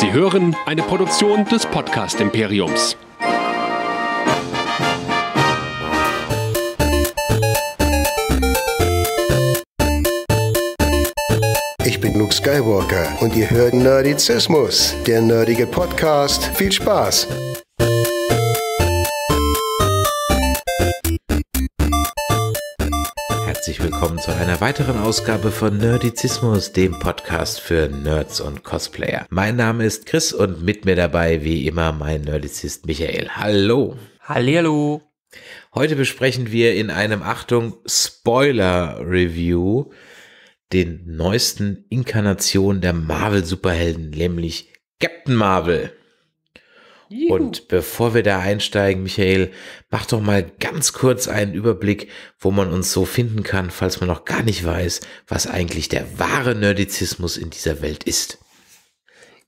Sie hören eine Produktion des Podcast Imperiums. Ich bin Luke Skywalker und ihr hört Nerdizismus, der nerdige Podcast. Viel Spaß! willkommen zu einer weiteren Ausgabe von Nerdizismus, dem Podcast für Nerds und Cosplayer. Mein Name ist Chris und mit mir dabei wie immer mein Nerdizist Michael. Hallo. Hallihallo. Heute besprechen wir in einem Achtung Spoiler Review den neuesten Inkarnation der Marvel Superhelden, nämlich Captain Marvel. Juhu. Und bevor wir da einsteigen, Michael, mach doch mal ganz kurz einen Überblick, wo man uns so finden kann, falls man noch gar nicht weiß, was eigentlich der wahre Nerdizismus in dieser Welt ist.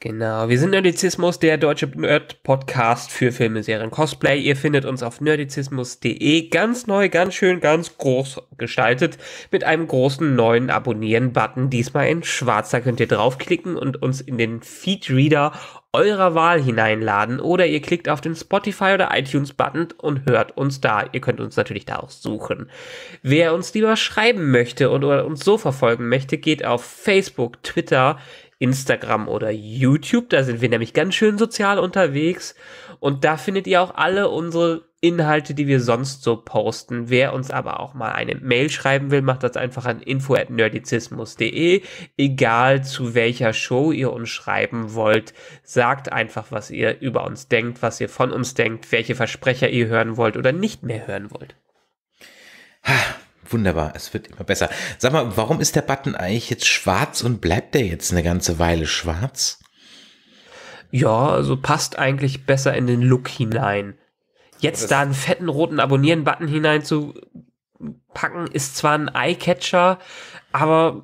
Genau, wir sind Nerdizismus, der deutsche Nerd-Podcast für Filme, Serien, Cosplay. Ihr findet uns auf nerdizismus.de, ganz neu, ganz schön, ganz groß gestaltet, mit einem großen neuen Abonnieren-Button, diesmal in schwarz. Da könnt ihr draufklicken und uns in den Feed-Reader eurer Wahl hineinladen oder ihr klickt auf den Spotify oder iTunes Button und hört uns da. Ihr könnt uns natürlich da auch suchen. Wer uns lieber schreiben möchte und oder uns so verfolgen möchte, geht auf Facebook, Twitter, Instagram oder YouTube. Da sind wir nämlich ganz schön sozial unterwegs und da findet ihr auch alle unsere Inhalte, die wir sonst so posten. Wer uns aber auch mal eine Mail schreiben will, macht das einfach an info@nerdizismus.de. Egal zu welcher Show ihr uns schreiben wollt, sagt einfach, was ihr über uns denkt, was ihr von uns denkt, welche Versprecher ihr hören wollt oder nicht mehr hören wollt. Wunderbar, es wird immer besser. Sag mal, warum ist der Button eigentlich jetzt schwarz und bleibt der jetzt eine ganze Weile schwarz? Ja, also passt eigentlich besser in den Look hinein. Jetzt da einen fetten roten Abonnieren-Button hineinzupacken, ist zwar ein Eyecatcher, aber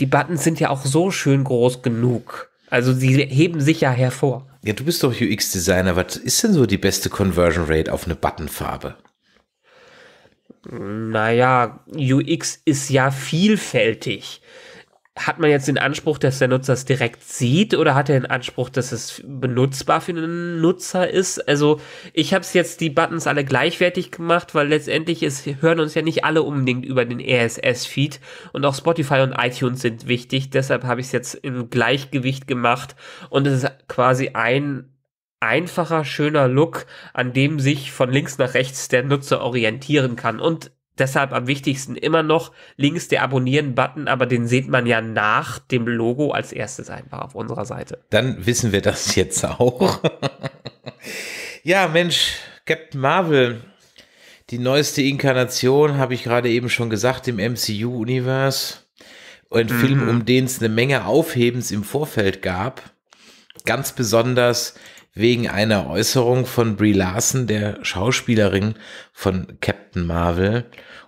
die Buttons sind ja auch so schön groß genug. Also sie heben sich ja hervor. Ja, du bist doch UX-Designer. Was ist denn so die beste Conversion Rate auf eine Buttonfarbe? Naja, UX ist ja vielfältig hat man jetzt den Anspruch, dass der Nutzer es direkt sieht oder hat er den Anspruch, dass es benutzbar für einen Nutzer ist? Also ich habe es jetzt die Buttons alle gleichwertig gemacht, weil letztendlich ist, hören uns ja nicht alle unbedingt über den RSS-Feed und auch Spotify und iTunes sind wichtig. Deshalb habe ich es jetzt im Gleichgewicht gemacht und es ist quasi ein einfacher, schöner Look, an dem sich von links nach rechts der Nutzer orientieren kann. Und Deshalb am wichtigsten immer noch links der Abonnieren-Button, aber den sieht man ja nach dem Logo als erstes einfach auf unserer Seite. Dann wissen wir das jetzt auch. ja, Mensch, Captain Marvel, die neueste Inkarnation, habe ich gerade eben schon gesagt, im mcu universe Ein mhm. Film, um den es eine Menge Aufhebens im Vorfeld gab. Ganz besonders wegen einer Äußerung von Brie Larson, der Schauspielerin von Captain Marvel.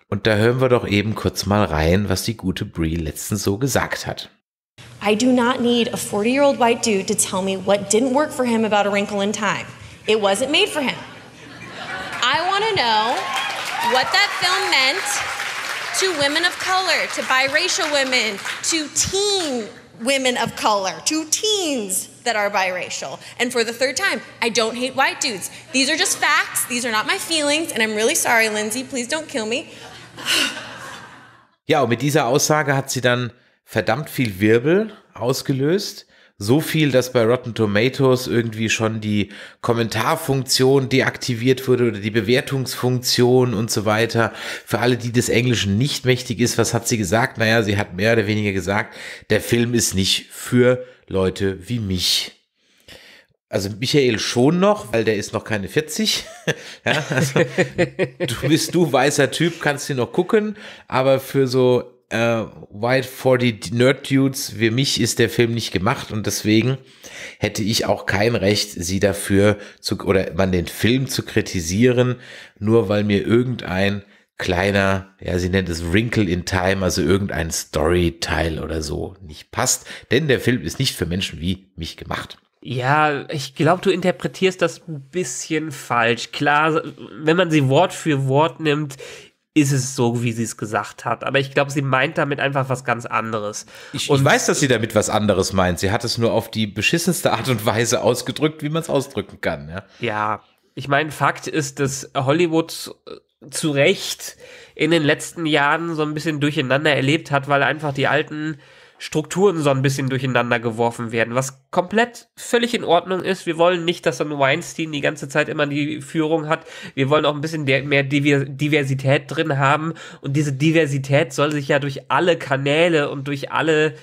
Und da hören wir doch eben kurz mal rein, was die gute Brie letztens so gesagt hat. I do not need a 40-year-old white dude to tell me what didn't work for him about a wrinkle in time. It wasn't made for him. I want to know what that film meant to women of color, to biracial women, to teen women of color, to teens that are biracial. And for the third time, I don't hate white dudes. These are just facts, these are not my feelings, and I'm really sorry, Lindsay, please don't kill me. ja, und mit dieser Aussage hat sie dann verdammt viel Wirbel ausgelöst. So viel, dass bei Rotten Tomatoes irgendwie schon die Kommentarfunktion deaktiviert wurde oder die Bewertungsfunktion und so weiter. Für alle, die des Englischen nicht mächtig ist, was hat sie gesagt? Naja, sie hat mehr oder weniger gesagt, der Film ist nicht für Leute wie mich. Also Michael schon noch, weil der ist noch keine 40. ja, also du bist du weißer Typ, kannst dir noch gucken, aber für so äh, White 40 Nerd Dudes wie mich ist der Film nicht gemacht und deswegen hätte ich auch kein Recht, sie dafür zu oder man den Film zu kritisieren, nur weil mir irgendein kleiner, ja, sie nennt es Wrinkle in Time, also irgendein Storyteil oder so nicht passt, denn der Film ist nicht für Menschen wie mich gemacht. Ja, ich glaube, du interpretierst das ein bisschen falsch. Klar, wenn man sie Wort für Wort nimmt, ist es so, wie sie es gesagt hat. Aber ich glaube, sie meint damit einfach was ganz anderes. Ich, ich, weiß, dass sie damit was anderes meint. Sie hat es nur auf die beschissenste Art und Weise ausgedrückt, wie man es ausdrücken kann. Ja, ja ich meine, Fakt ist, dass Hollywood äh, zu Recht in den letzten Jahren so ein bisschen durcheinander erlebt hat, weil einfach die alten Strukturen so ein bisschen durcheinander geworfen werden, was komplett völlig in Ordnung ist. Wir wollen nicht, dass dann Weinstein die ganze Zeit immer die Führung hat. Wir wollen auch ein bisschen mehr Diversität drin haben und diese Diversität soll sich ja durch alle Kanäle und durch alle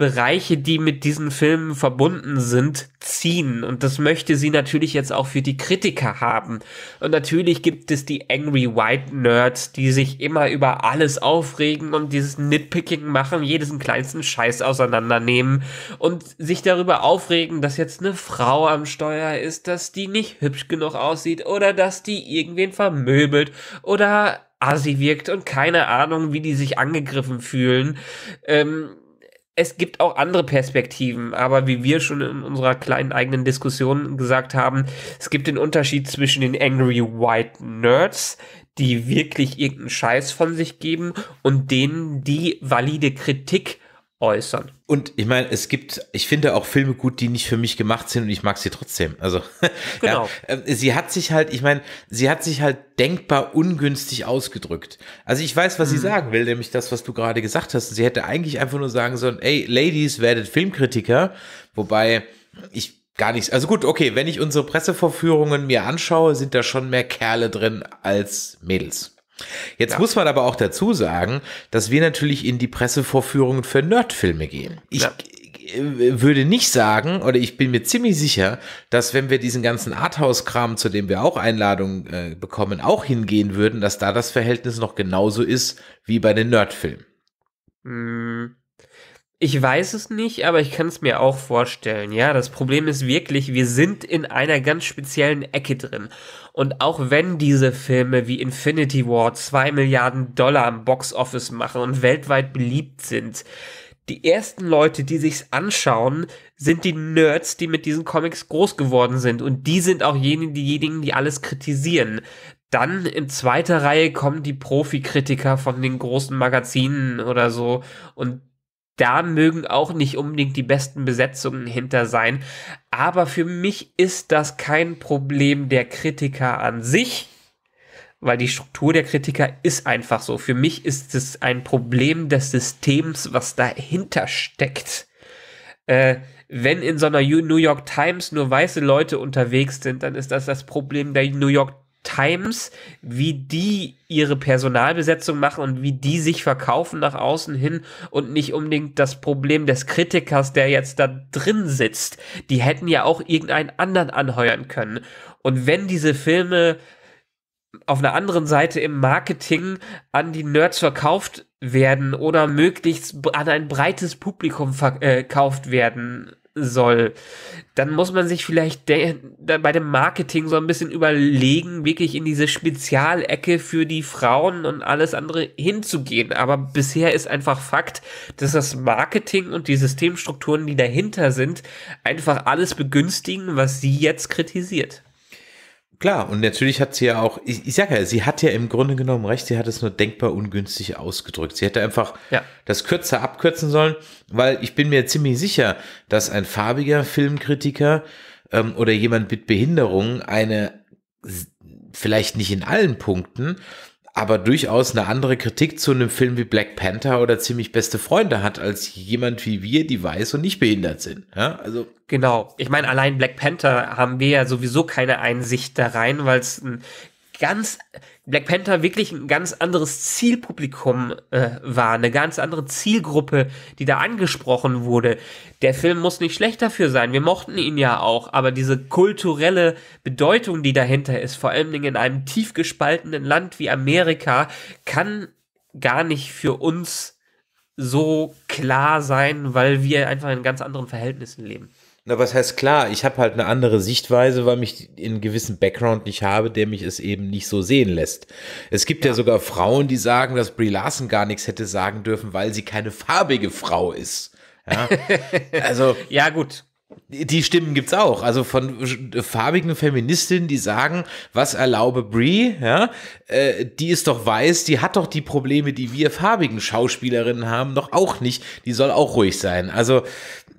Bereiche, die mit diesen Filmen verbunden sind, ziehen. Und das möchte sie natürlich jetzt auch für die Kritiker haben. Und natürlich gibt es die Angry White Nerds, die sich immer über alles aufregen und dieses Nitpicking machen, jedes kleinsten Scheiß auseinandernehmen und sich darüber aufregen, dass jetzt eine Frau am Steuer ist, dass die nicht hübsch genug aussieht oder dass die irgendwen vermöbelt oder assi wirkt und keine Ahnung, wie die sich angegriffen fühlen. Ähm, es gibt auch andere Perspektiven, aber wie wir schon in unserer kleinen eigenen Diskussion gesagt haben, es gibt den Unterschied zwischen den Angry White Nerds, die wirklich irgendeinen Scheiß von sich geben und denen, die valide Kritik äußern. Und ich meine, es gibt, ich finde auch Filme gut, die nicht für mich gemacht sind und ich mag sie trotzdem. Also genau. ja, ähm, sie hat sich halt, ich meine, sie hat sich halt denkbar ungünstig ausgedrückt. Also ich weiß, was hm. sie mhm. sagen will, nämlich das, was du gerade gesagt hast. Sie hätte eigentlich einfach nur sagen sollen, ey, Ladies, werdet Filmkritiker. Wobei ich gar nichts. Also gut, okay, wenn ich unsere Pressevorführungen mir anschaue, sind da schon mehr Kerle drin als Mädels. Jetzt ja. muss man aber auch dazu sagen, dass wir natürlich in die Pressevorführungen für Nerdfilme gehen. Ich, ja äh, würde nicht sagen, oder ich bin mir ziemlich sicher, dass wenn wir diesen ganzen Arthouse-Kram, zu dem wir auch Einladungen äh, bekommen, auch hingehen würden, dass da das Verhältnis noch genauso ist wie bei den Nerdfilmen. Mhm. Ich weiß es nicht, aber ich kann es mir auch vorstellen. Ja, das Problem ist wirklich, wir sind in einer ganz speziellen Ecke drin. Und auch wenn diese Filme wie Infinity War 2 Milliarden Dollar am Boxoffice machen und weltweit beliebt sind, die ersten Leute, die sich's anschauen, sind die Nerds, die mit diesen Comics groß geworden sind. Und die sind auch jene, diejenigen, die alles kritisieren. Dann in zweiter Reihe kommen die Profikritiker von den großen Magazinen oder so und da mögen auch nicht unbedingt die besten Besetzungen hinter sein. Aber für mich ist das kein Problem der Kritiker an sich, weil die Struktur der Kritiker ist einfach so. Für mich ist es ein Problem des Systems, was dahinter steckt. Äh, wenn in so einer New York Times nur weiße Leute unterwegs sind, dann ist das das Problem der New York Times, wie die ihre Personalbesetzung machen und wie die sich verkaufen nach außen hin und nicht unbedingt das Problem des Kritikers, der jetzt da drin sitzt. Die hätten ja auch irgendeinen anderen anheuern können. Und wenn diese Filme auf einer anderen Seite im Marketing an die Nerds verkauft werden oder möglichst an ein breites Publikum verkauft äh, werden soll, dann muss man sich vielleicht bei dem Marketing so ein bisschen überlegen, wirklich in diese Spezialecke für die Frauen und alles andere hinzugehen. Aber bisher ist einfach Fakt, dass das Marketing und die Systemstrukturen, die dahinter sind, einfach alles begünstigen, was sie jetzt kritisiert. Klar, und natürlich hat sie ja auch, ich, ich sage ja, sie hat ja im Grunde genommen recht, sie hat es nur denkbar ungünstig ausgedrückt. Sie hätte einfach ja. das kürzer abkürzen sollen, weil ich bin mir ziemlich sicher, dass ein farbiger Filmkritiker ähm, oder jemand mit Behinderung eine, vielleicht nicht in allen Punkten, aber durchaus eine andere Kritik zu einem Film wie Black Panther oder ziemlich beste Freunde hat als jemand wie wir, die weiß und nicht behindert sind. Ja, also genau. Ich meine, allein Black Panther haben wir ja sowieso keine Einsicht da rein, weil es ein ganz Black Panther wirklich ein ganz anderes Zielpublikum äh, war, eine ganz andere Zielgruppe, die da angesprochen wurde. Der Film muss nicht schlecht dafür sein, wir mochten ihn ja auch, aber diese kulturelle Bedeutung, die dahinter ist, vor allen Dingen in einem tief gespaltenen Land wie Amerika, kann gar nicht für uns so klar sein, weil wir einfach in ganz anderen Verhältnissen leben. Na, was heißt klar? Ich habe halt eine andere Sichtweise, weil mich in gewissen Background nicht habe, der mich es eben nicht so sehen lässt. Es gibt ja, ja sogar Frauen, die sagen, dass Brie Larson gar nichts hätte sagen dürfen, weil sie keine farbige Frau ist. Ja? also ja gut, die Stimmen gibt es auch, also von farbigen Feministinnen, die sagen, was erlaube Brie, ja, äh, die ist doch weiß, die hat doch die Probleme, die wir farbigen Schauspielerinnen haben, doch auch nicht, die soll auch ruhig sein. Also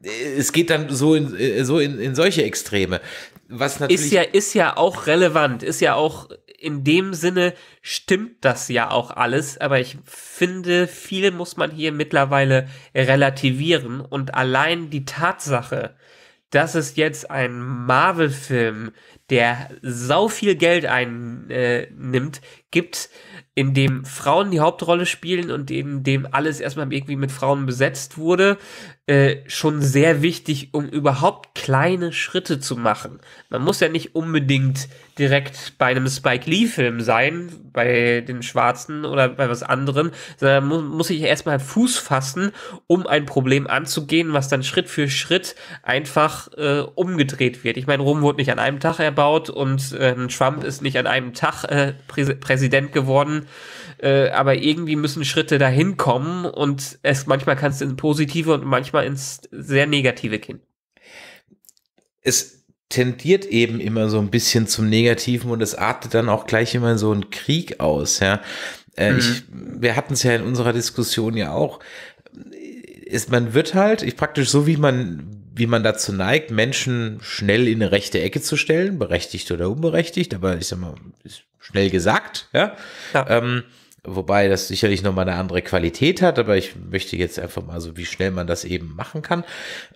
es geht dann so in, äh, so in, in solche Extreme. Was natürlich ist ja, ist ja auch relevant, ist ja auch in dem Sinne stimmt das ja auch alles, aber ich finde, viel muss man hier mittlerweile relativieren und allein die Tatsache, dass es jetzt ein Marvel-Film, der sau viel Geld einnimmt, äh, gibt, in dem Frauen die Hauptrolle spielen und in dem alles erstmal irgendwie mit Frauen besetzt wurde, äh, schon sehr wichtig, um überhaupt kleine Schritte zu machen. Man muss ja nicht unbedingt direkt bei einem Spike Lee-Film sein, bei den Schwarzen oder bei was anderem, sondern mu muss ich erstmal Fuß fassen, um ein Problem anzugehen, was dann Schritt für Schritt einfach äh, umgedreht wird. Ich meine, Rom wurde nicht an einem Tag erbaut und äh, Trump ist nicht an einem Tag äh, Prä Präsident geworden. Äh, aber irgendwie müssen Schritte dahin kommen und es manchmal kannst du ins Positive und manchmal ins sehr Negative gehen. Es tendiert eben immer so ein bisschen zum Negativen und es artet dann auch gleich immer so ein Krieg aus, ja. Äh, mhm. ich, wir hatten es ja in unserer Diskussion ja auch. Ist, man wird halt, ich praktisch so wie man wie man dazu neigt, Menschen schnell in eine rechte Ecke zu stellen, berechtigt oder unberechtigt, aber ich sag mal, schnell gesagt, ja. ja. Ähm, wobei das sicherlich nochmal eine andere Qualität hat, aber ich möchte jetzt einfach mal so, wie schnell man das eben machen kann.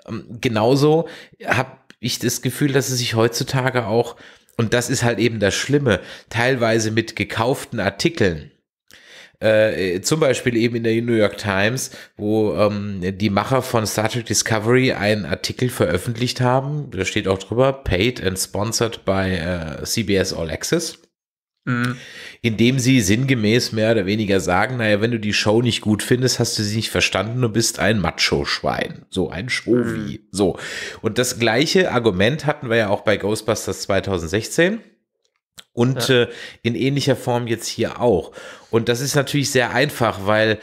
Ähm, genauso habe ich das Gefühl, dass es sich heutzutage auch, und das ist halt eben das Schlimme, teilweise mit gekauften Artikeln äh, zum Beispiel eben in der New York Times, wo ähm, die Macher von Star Trek Discovery einen Artikel veröffentlicht haben. Da steht auch drüber, paid and sponsored by äh, CBS All Access. Mhm. Indem sie sinngemäß mehr oder weniger sagen, naja, wenn du die Show nicht gut findest, hast du sie nicht verstanden, du bist ein Macho-Schwein. So ein Schwovi. Mhm. So. Und das gleiche Argument hatten wir ja auch bei Ghostbusters 2016 und ja. äh, in ähnlicher Form jetzt hier auch. Und das ist natürlich sehr einfach, weil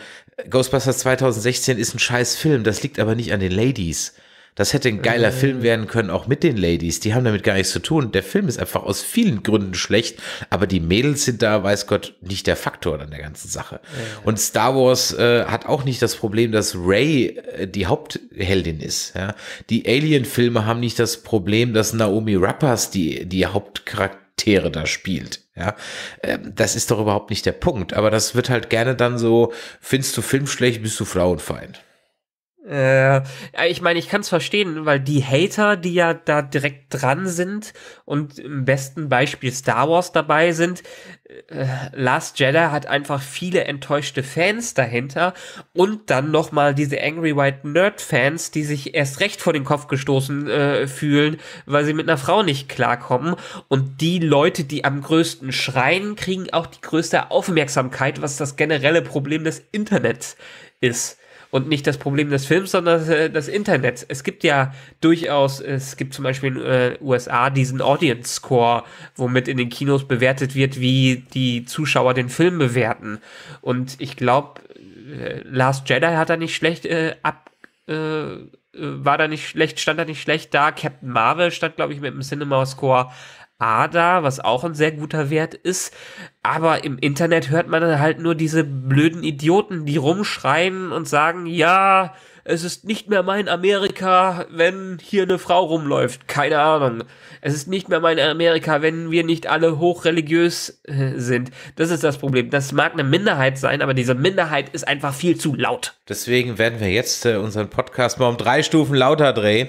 Ghostbusters 2016 ist ein scheiß Film, das liegt aber nicht an den Ladies. Das hätte ein geiler äh. Film werden können, auch mit den Ladies. Die haben damit gar nichts zu tun. Der Film ist einfach aus vielen Gründen schlecht, aber die Mädels sind da, weiß Gott, nicht der Faktor an der ganzen Sache. Äh. Und Star Wars äh, hat auch nicht das Problem, dass Ray äh, die Hauptheldin ist. Ja? Die Alien-Filme haben nicht das Problem, dass Naomi Rappers die, die Hauptcharaktere da spielt. Ja, ähm, das ist doch überhaupt nicht der Punkt. Aber das wird halt gerne dann so, findest du Film schlecht, bist du Frauenfeind. Äh, ich meine, ich kann es verstehen, weil die Hater, die ja da direkt dran sind und im besten Beispiel Star Wars dabei sind, äh, Last Jedi hat einfach viele enttäuschte Fans dahinter und dann nochmal diese Angry White Nerd Fans, die sich erst recht vor den Kopf gestoßen äh, fühlen, weil sie mit einer Frau nicht klarkommen und die Leute, die am größten schreien, kriegen auch die größte Aufmerksamkeit, was das generelle Problem des Internets ist und nicht das Problem des Films, sondern das, äh, das Internet. Es gibt ja durchaus, es gibt zum Beispiel in den äh, USA diesen Audience Score, womit in den Kinos bewertet wird, wie die Zuschauer den Film bewerten. Und ich glaube, äh, Last Jedi hat er nicht schlecht äh, ab äh, äh, war da nicht schlecht, stand da nicht schlecht da. Captain Marvel stand, glaube ich, mit dem Cinema Score A was auch ein sehr guter Wert ist. Aber im Internet hört man dann halt nur diese blöden Idioten, die rumschreien und sagen, ja, es ist nicht mehr mein Amerika, wenn hier eine Frau rumläuft. Keine Ahnung. Es ist nicht mehr mein Amerika, wenn wir nicht alle hochreligiös äh, sind. Das ist das Problem. Das mag eine Minderheit sein, aber diese Minderheit ist einfach viel zu laut. Deswegen werden wir jetzt äh, unseren Podcast mal um drei Stufen lauter drehen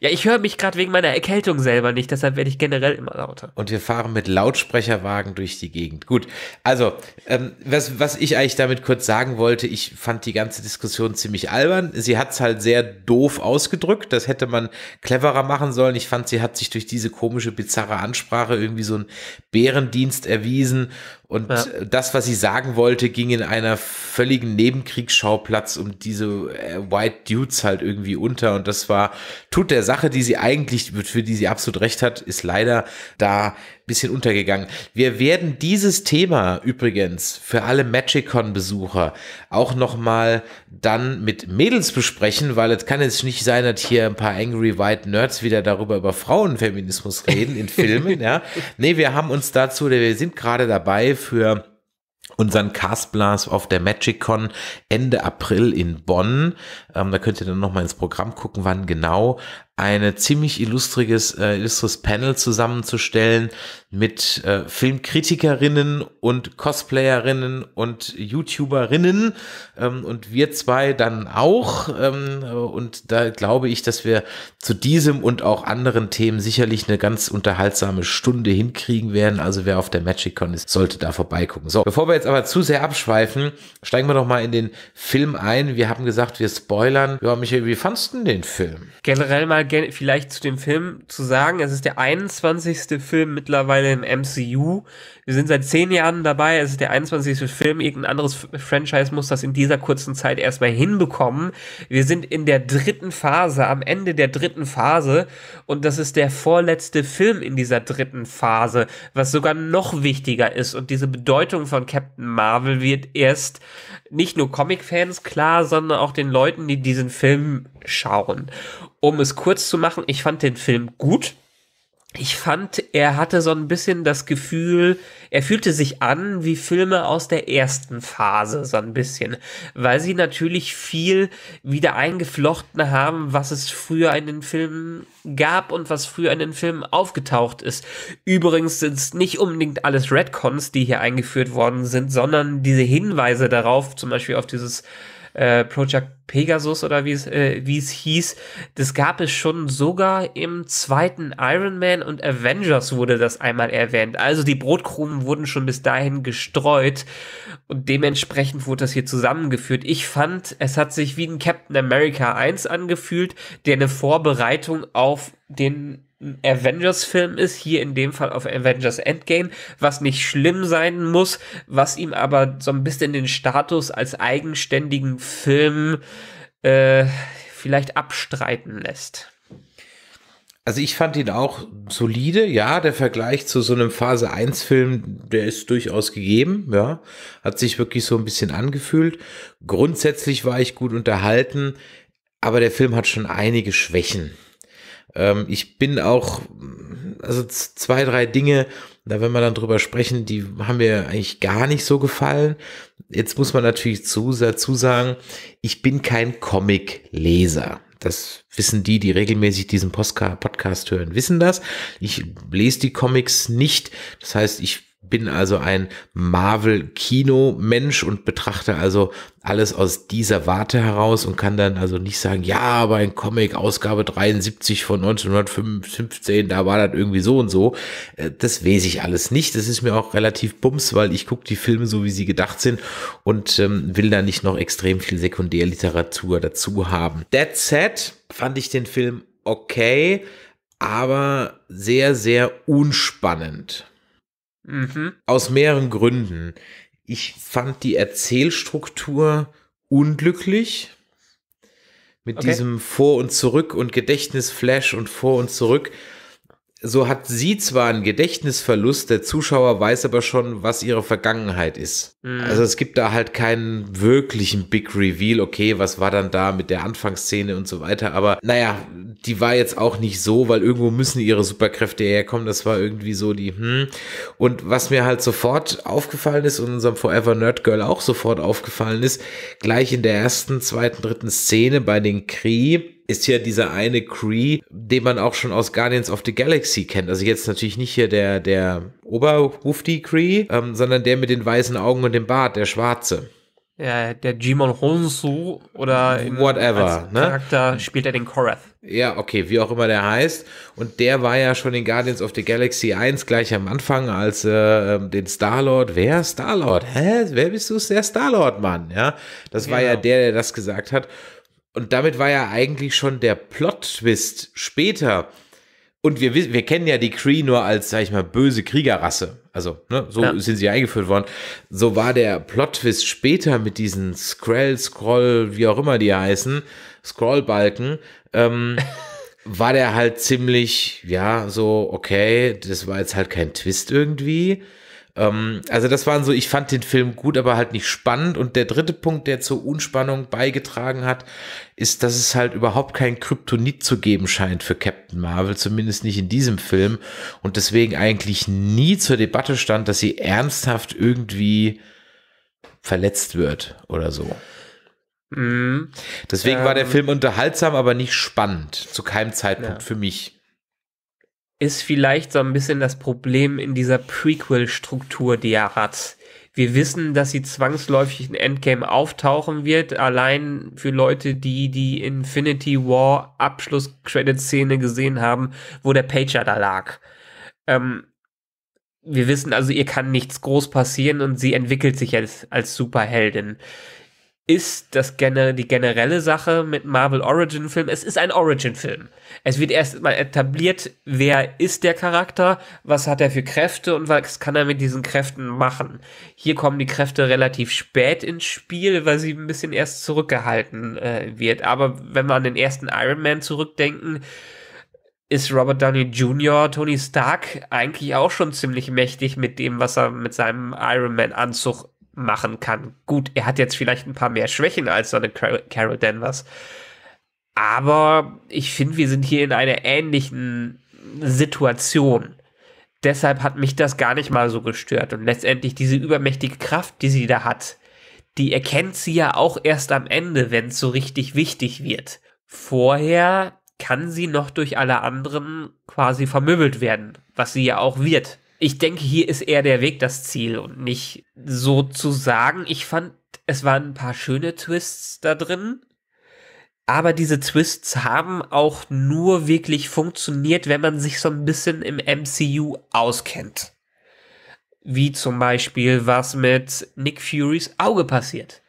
ja, ich höre mich gerade wegen meiner Erkältung selber nicht, deshalb werde ich generell immer lauter. Und wir fahren mit Lautsprecherwagen durch die Gegend. Gut, also, ähm, was, was ich eigentlich damit kurz sagen wollte, ich fand die ganze Diskussion ziemlich albern. Sie hat es halt sehr doof ausgedrückt, das hätte man cleverer machen sollen. Ich fand, sie hat sich durch diese komische, bizarre Ansprache irgendwie so einen Bärendienst erwiesen und ja. das, was sie sagen wollte, ging in einer völligen Nebenkriegsschauplatz um diese äh, White Dudes halt irgendwie unter. Und das war, tut der Sache, die sie eigentlich, für die sie absolut recht hat, ist leider da bisschen untergegangen. Wir werden dieses Thema übrigens für alle MagicCon-Besucher auch nochmal dann mit Mädels besprechen, weil es kann jetzt nicht sein, dass hier ein paar Angry White Nerds wieder darüber über Frauenfeminismus reden in Filmen. ja. Nee, wir haben uns dazu, wir sind gerade dabei für unseren Castblast auf der MagicCon Ende April in Bonn. Ähm, da könnt ihr dann nochmal ins Programm gucken, wann genau eine ziemlich illustriges, äh, illustres Panel zusammenzustellen mit äh, Filmkritikerinnen und Cosplayerinnen und YouTuberinnen ähm, und wir zwei dann auch. Ähm, äh, und da glaube ich, dass wir zu diesem und auch anderen Themen sicherlich eine ganz unterhaltsame Stunde hinkriegen werden. Also wer auf der MagicCon ist, sollte da vorbeigucken. So, bevor wir jetzt aber zu sehr abschweifen, steigen wir doch mal in den Film ein. Wir haben gesagt, wir spoilern. Ja, Michael, wie fandst du den Film? Generell mal vielleicht zu dem Film zu sagen. Es ist der 21. Film mittlerweile im MCU. Wir sind seit zehn Jahren dabei. Es ist der 21. Film. Irgendein anderes Franchise muss das in dieser kurzen Zeit erstmal hinbekommen. Wir sind in der dritten Phase, am Ende der dritten Phase. Und das ist der vorletzte Film in dieser dritten Phase, was sogar noch wichtiger ist. Und diese Bedeutung von Captain Marvel wird erst nicht nur Comic-Fans klar, sondern auch den Leuten, die diesen Film schauen. Um es kurz kurz zu machen, ich fand den Film gut. Ich fand, er hatte so ein bisschen das Gefühl, er fühlte sich an wie Filme aus der ersten Phase, so ein bisschen, weil sie natürlich viel wieder eingeflochten haben, was es früher in den Filmen gab und was früher in den Filmen aufgetaucht ist. Übrigens sind es nicht unbedingt alles Redcons, die hier eingeführt worden sind, sondern diese Hinweise darauf, zum Beispiel auf dieses äh, Project Pegasus oder wie es äh, wie es hieß. Das gab es schon sogar im zweiten Iron Man und Avengers wurde das einmal erwähnt. Also die Brotkrumen wurden schon bis dahin gestreut und dementsprechend wurde das hier zusammengeführt. Ich fand, es hat sich wie ein Captain America 1 angefühlt, der eine Vorbereitung auf den Avengers-Film ist, hier in dem Fall auf Avengers Endgame, was nicht schlimm sein muss, was ihm aber so ein bisschen den Status als eigenständigen Film äh, vielleicht abstreiten lässt. Also ich fand ihn auch solide, ja, der Vergleich zu so einem Phase 1 Film, der ist durchaus gegeben, ja, hat sich wirklich so ein bisschen angefühlt. Grundsätzlich war ich gut unterhalten, aber der Film hat schon einige Schwächen. Ähm, ich bin auch, also zwei, drei Dinge, da wenn wir dann drüber sprechen, die haben mir eigentlich gar nicht so gefallen. Jetzt muss man natürlich zu, dazu sagen, ich bin kein Comic-Leser. Das wissen die, die regelmäßig diesen Podcast hören, wissen das. Ich lese die Comics nicht. Das heißt, ich bin also ein Marvel-Kino-Mensch und betrachte also alles aus dieser Warte heraus und kann dann also nicht sagen, ja, aber ein Comic, Ausgabe 73 von 1915, da war das irgendwie so und so. Äh, das weiß ich alles nicht. Das ist mir auch relativ bums, weil ich gucke die Filme so, wie sie gedacht sind und ähm, will da nicht noch extrem viel Sekundärliteratur dazu haben. That said, fand ich den Film okay, aber sehr, sehr unspannend. Mhm. Aus mehreren Gründen. Ich fand die Erzählstruktur unglücklich. Mit okay. diesem Vor und Zurück und Gedächtnisflash und Vor und Zurück. So hat sie zwar einen Gedächtnisverlust, der Zuschauer weiß aber schon, was ihre Vergangenheit ist. Mhm. Also es gibt da halt keinen wirklichen Big Reveal, okay, was war dann da mit der Anfangsszene und so weiter, aber naja, die war jetzt auch nicht so, weil irgendwo müssen ihre Superkräfte herkommen, das war irgendwie so die, hm. Und was mir halt sofort aufgefallen ist und unserem Forever Nerd Girl auch sofort aufgefallen ist, gleich in der ersten, zweiten, dritten Szene bei den Kree, ist ja dieser eine Cree, den man auch schon aus Guardians of the Galaxy kennt. Also jetzt natürlich nicht hier der, der Oberwufti Cree, ähm, sondern der mit den weißen Augen und dem Bart, der schwarze. Ja, der Jimon Honsu oder whatever ne? Charakter spielt er den Korath. Ja, okay, wie auch immer der heißt. Und der war ja schon in Guardians of the Galaxy 1 gleich am Anfang als äh, ähm, den Star-Lord. Wer? Star-Lord? Hä? Wer bist du? Der Star-Lord, Mann. Ja, das genau. war ja genau. der, der das gesagt hat. Und damit war ja eigentlich schon der Plot-Twist später. Und wir, wir kennen ja die Kree nur als, sag ich mal, böse Kriegerrasse. Also, ne, so ja. sind sie eingeführt worden. So war der Plot-Twist später mit diesen Skrell, Scroll, wie auch immer die heißen, Scroll-Balken, ähm, war der halt ziemlich, ja, so, okay, das war jetzt halt kein Twist irgendwie, ähm, also das waren so, ich fand den Film gut, aber halt nicht spannend. Und der dritte Punkt, der zur Unspannung beigetragen hat, ist, dass es halt überhaupt kein Kryptonit zu geben scheint für Captain Marvel, zumindest nicht in diesem Film. Und deswegen eigentlich nie zur Debatte stand, dass sie ernsthaft irgendwie verletzt wird oder so. Mhm. Deswegen ähm, war der ähm. Film unterhaltsam, aber nicht spannend. Zu keinem Zeitpunkt ja. für mich ist vielleicht so ein bisschen das Problem in dieser Prequel-Struktur, die er hat. Wir wissen, dass sie zwangsläufig in Endgame auftauchen wird. Allein für Leute, die die Infinity War Abschluss-Credit-Szene gesehen haben, wo der Pager da lag. Ähm, wir wissen also, ihr kann nichts groß passieren und sie entwickelt sich als, als Superheldin ist das gener die generelle Sache mit Marvel Origin Film. Es ist ein Origin Film. Es wird erst mal etabliert, wer ist der Charakter, was hat er für Kräfte und was kann er mit diesen Kräften machen. Hier kommen die Kräfte relativ spät ins Spiel, weil sie ein bisschen erst zurückgehalten äh, wird. Aber wenn wir an den ersten Iron Man zurückdenken, ist Robert Downey Jr., Tony Stark, eigentlich auch schon ziemlich mächtig mit dem, was er mit seinem Iron Man-Anzug machen kann. Gut, er hat jetzt vielleicht ein paar mehr Schwächen als so eine Carol Danvers. Aber ich finde, wir sind hier in einer ähnlichen Situation. Deshalb hat mich das gar nicht mal so gestört. Und letztendlich diese übermächtige Kraft, die sie da hat, die erkennt sie ja auch erst am Ende, wenn es so richtig wichtig wird. Vorher kann sie noch durch alle anderen quasi vermöbelt werden, was sie ja auch wird ich denke, hier ist eher der Weg das Ziel und nicht so zu sagen. Ich fand, es waren ein paar schöne Twists da drin. Aber diese Twists haben auch nur wirklich funktioniert, wenn man sich so ein bisschen im MCU auskennt. Wie zum Beispiel, was mit Nick Furys Auge passiert.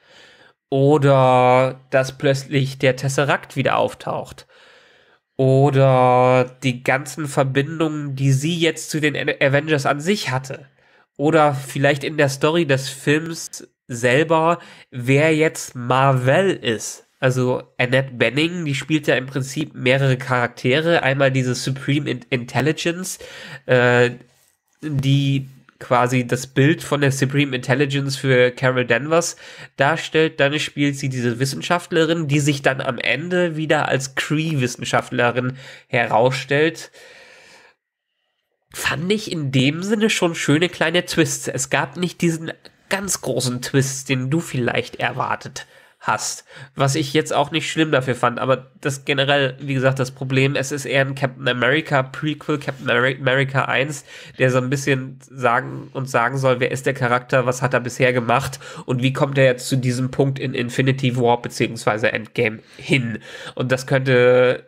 Oder dass plötzlich der Tesseract wieder auftaucht. Oder die ganzen Verbindungen, die sie jetzt zu den Avengers an sich hatte. Oder vielleicht in der Story des Films selber, wer jetzt Marvel ist. Also Annette Benning, die spielt ja im Prinzip mehrere Charaktere. Einmal diese Supreme Intelligence, äh, die quasi das Bild von der Supreme Intelligence für Carol Danvers darstellt. Dann spielt sie diese Wissenschaftlerin, die sich dann am Ende wieder als Cree-Wissenschaftlerin herausstellt. Fand ich in dem Sinne schon schöne kleine Twists. Es gab nicht diesen ganz großen Twist, den du vielleicht erwartet hast. Was ich jetzt auch nicht schlimm dafür fand, aber das generell, wie gesagt, das Problem, es ist eher ein Captain America Prequel, Captain America 1, der so ein bisschen sagen und sagen soll, wer ist der Charakter, was hat er bisher gemacht und wie kommt er jetzt zu diesem Punkt in Infinity War beziehungsweise Endgame hin. Und das könnte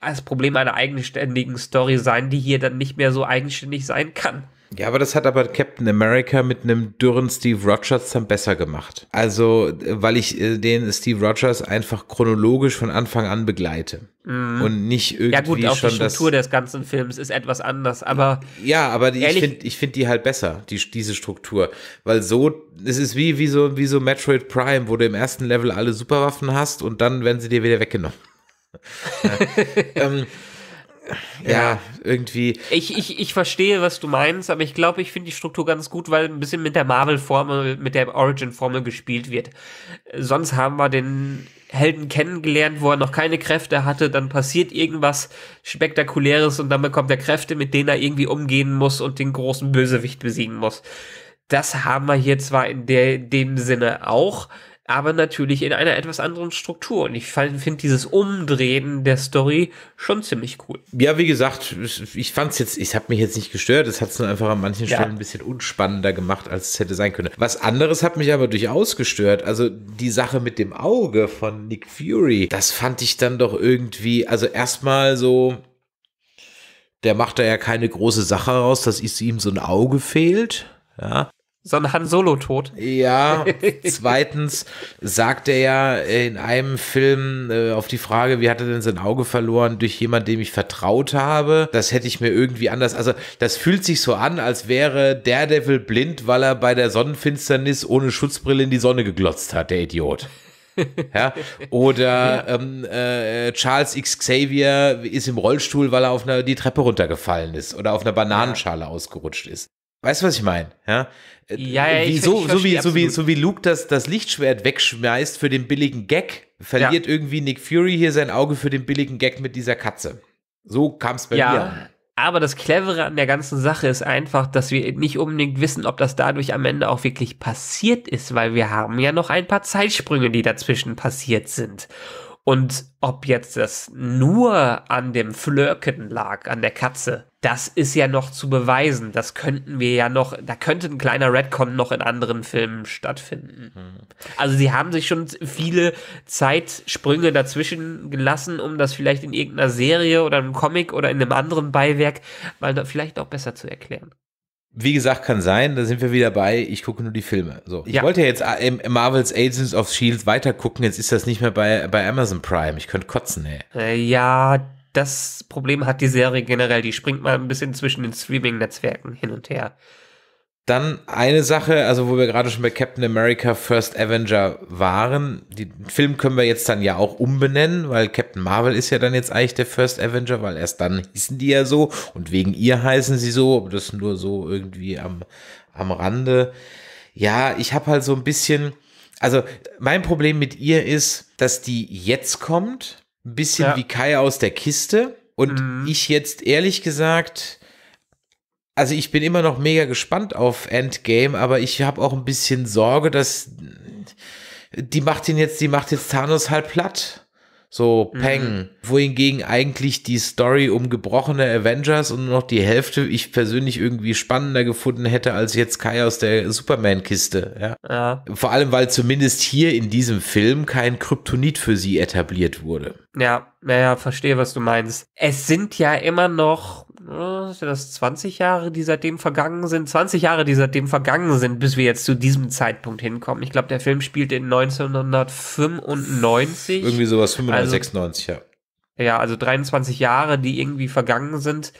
als Problem einer eigenständigen Story sein, die hier dann nicht mehr so eigenständig sein kann. Ja, aber das hat aber Captain America mit einem dürren Steve Rogers dann besser gemacht. Also, weil ich äh, den Steve Rogers einfach chronologisch von Anfang an begleite. Mm. Und nicht irgendwie. Ja, gut, auch schon die Struktur des ganzen Films ist etwas anders, aber. Ja, aber die, ich finde ich find die halt besser, die, diese Struktur. Weil so, es ist wie, wie, so, wie so Metroid Prime, wo du im ersten Level alle Superwaffen hast und dann werden sie dir wieder weggenommen. ja. ähm, ja, ja, irgendwie. Ich, ich, ich verstehe, was du meinst, aber ich glaube, ich finde die Struktur ganz gut, weil ein bisschen mit der Marvel-Formel, mit der Origin-Formel gespielt wird. Sonst haben wir den Helden kennengelernt, wo er noch keine Kräfte hatte, dann passiert irgendwas Spektakuläres und dann bekommt er Kräfte, mit denen er irgendwie umgehen muss und den großen Bösewicht besiegen muss. Das haben wir hier zwar in, der, in dem Sinne auch, aber natürlich in einer etwas anderen Struktur. Und ich finde dieses Umdrehen der Story schon ziemlich cool. Ja, wie gesagt, ich fand's jetzt, ich habe mich jetzt nicht gestört. Es hat es nur einfach an manchen ja. Stellen ein bisschen unspannender gemacht, als es hätte sein können. Was anderes hat mich aber durchaus gestört. Also die Sache mit dem Auge von Nick Fury, das fand ich dann doch irgendwie, also erstmal so, der macht da ja keine große Sache raus, dass ihm so ein Auge fehlt. Ja, so ein Han Solo tot. Ja, zweitens sagt er ja in einem Film äh, auf die Frage, wie hat er denn sein Auge verloren durch jemanden, dem ich vertraut habe. Das hätte ich mir irgendwie anders, also das fühlt sich so an, als wäre Daredevil blind, weil er bei der Sonnenfinsternis ohne Schutzbrille in die Sonne geglotzt hat, der Idiot. Ja, oder ja. Ähm, äh, Charles X Xavier ist im Rollstuhl, weil er auf einer, die Treppe runtergefallen ist oder auf einer Bananenschale ja. ausgerutscht ist. Weißt du, was ich meine? Ja? Äh, ja, ja, ich, so, ich so, wie, so, wie, so wie Luke das, das Lichtschwert wegschmeißt für den billigen Gag, verliert ja. irgendwie Nick Fury hier sein Auge für den billigen Gag mit dieser Katze. So kam es bei ja, mir Aber das Clevere an der ganzen Sache ist einfach, dass wir nicht unbedingt wissen, ob das dadurch am Ende auch wirklich passiert ist, weil wir haben ja noch ein paar Zeitsprünge, die dazwischen passiert sind. Und ob jetzt das nur an dem Flirken lag, an der Katze, das ist ja noch zu beweisen. Das könnten wir ja noch, da könnte ein kleiner Redcon noch in anderen Filmen stattfinden. Mhm. Also sie haben sich schon viele Zeitsprünge dazwischen gelassen, um das vielleicht in irgendeiner Serie oder einem Comic oder in einem anderen Beiwerk mal vielleicht auch besser zu erklären wie gesagt, kann sein, da sind wir wieder bei, ich gucke nur die Filme. So. Ich wollte ja. wollte jetzt äh, Marvel's Agents of S.H.I.E.L.D. weitergucken, jetzt ist das nicht mehr bei, bei Amazon Prime. Ich könnte kotzen, ey. Äh, ja, das Problem hat die Serie generell. Die springt mal ein bisschen zwischen den Streaming-Netzwerken hin und her. Dann eine Sache, also wo wir gerade schon bei Captain America First Avenger waren. Den Film können wir jetzt dann ja auch umbenennen, weil Captain Marvel ist ja dann jetzt eigentlich der First Avenger, weil erst dann hießen die ja so und wegen ihr heißen sie so, aber das nur so irgendwie am, am Rande. Ja, ich habe halt so ein bisschen, also mein Problem mit ihr ist, dass die jetzt kommt, ein bisschen ja. wie Kai aus der Kiste und mhm. ich jetzt ehrlich gesagt also ich bin immer noch mega gespannt auf Endgame, aber ich habe auch ein bisschen Sorge, dass die macht ihn jetzt, die macht jetzt Thanos halt platt. So, mhm. Peng. Mhm. Wohingegen eigentlich die Story um gebrochene Avengers und noch die Hälfte ich persönlich irgendwie spannender gefunden hätte als jetzt Kai aus der Superman-Kiste. Ja? ja? Vor allem, weil zumindest hier in diesem Film kein Kryptonit für sie etabliert wurde. Ja, naja, verstehe, was du meinst. Es sind ja immer noch, äh, sind das 20 Jahre, die seitdem vergangen sind? 20 Jahre, die seitdem vergangen sind, bis wir jetzt zu diesem Zeitpunkt hinkommen. Ich glaube, der Film spielt in 1995. Irgendwie sowas, 95, also, ja. Ja, also 23 Jahre, die irgendwie vergangen sind,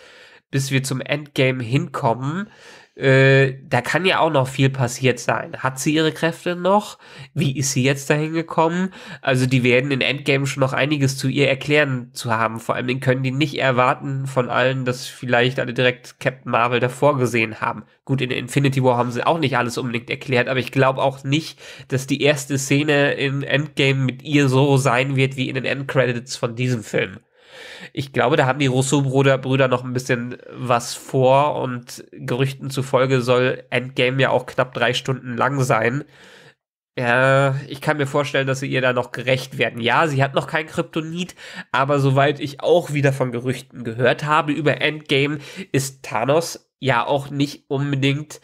bis wir zum Endgame hinkommen. Äh, da kann ja auch noch viel passiert sein. Hat sie ihre Kräfte noch? Wie ist sie jetzt dahin gekommen? Also die werden in Endgame schon noch einiges zu ihr erklären zu haben. Vor allem können die nicht erwarten von allen, dass vielleicht alle direkt Captain Marvel davor gesehen haben. Gut, in Infinity War haben sie auch nicht alles unbedingt erklärt, aber ich glaube auch nicht, dass die erste Szene in Endgame mit ihr so sein wird wie in den Endcredits von diesem Film ich glaube, da haben die Rousseau-Brüder noch ein bisschen was vor und Gerüchten zufolge soll Endgame ja auch knapp drei Stunden lang sein. Ja, ich kann mir vorstellen, dass sie ihr da noch gerecht werden. Ja, sie hat noch kein Kryptonit, aber soweit ich auch wieder von Gerüchten gehört habe über Endgame, ist Thanos ja auch nicht unbedingt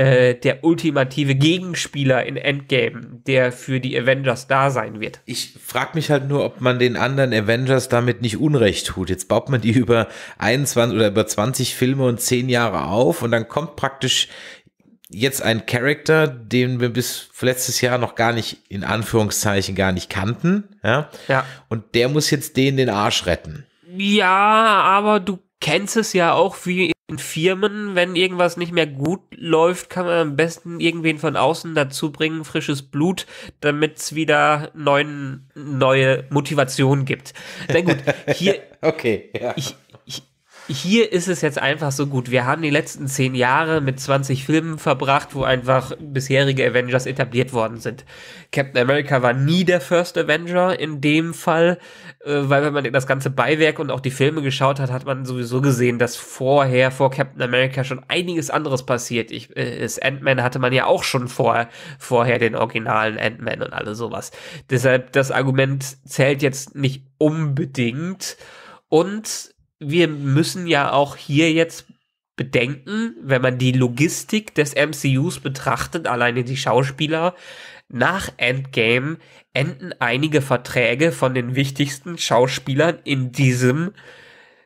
äh, der ultimative Gegenspieler in Endgame, der für die Avengers da sein wird. Ich frage mich halt nur, ob man den anderen Avengers damit nicht Unrecht tut. Jetzt baut man die über 21 oder über 20 Filme und 10 Jahre auf und dann kommt praktisch jetzt ein Charakter, den wir bis letztes Jahr noch gar nicht, in Anführungszeichen, gar nicht kannten. Ja. ja. Und der muss jetzt den den Arsch retten. Ja, aber du kennst es ja auch wie in Firmen, wenn irgendwas nicht mehr gut läuft, kann man am besten irgendwen von außen dazu bringen, frisches Blut, damit es wieder neuen, neue Motivation gibt. Na gut, hier, okay, ja. ich, hier ist es jetzt einfach so gut. Wir haben die letzten zehn Jahre mit 20 Filmen verbracht, wo einfach bisherige Avengers etabliert worden sind. Captain America war nie der First Avenger in dem Fall, äh, weil wenn man das ganze Beiwerk und auch die Filme geschaut hat, hat man sowieso gesehen, dass vorher, vor Captain America schon einiges anderes passiert ich, äh, ist. Ant-Man hatte man ja auch schon vor, vorher den originalen Ant-Man und alles sowas. Deshalb, das Argument zählt jetzt nicht unbedingt. Und wir müssen ja auch hier jetzt bedenken, wenn man die Logistik des MCUs betrachtet, alleine die Schauspieler, nach Endgame enden einige Verträge von den wichtigsten Schauspielern in diesem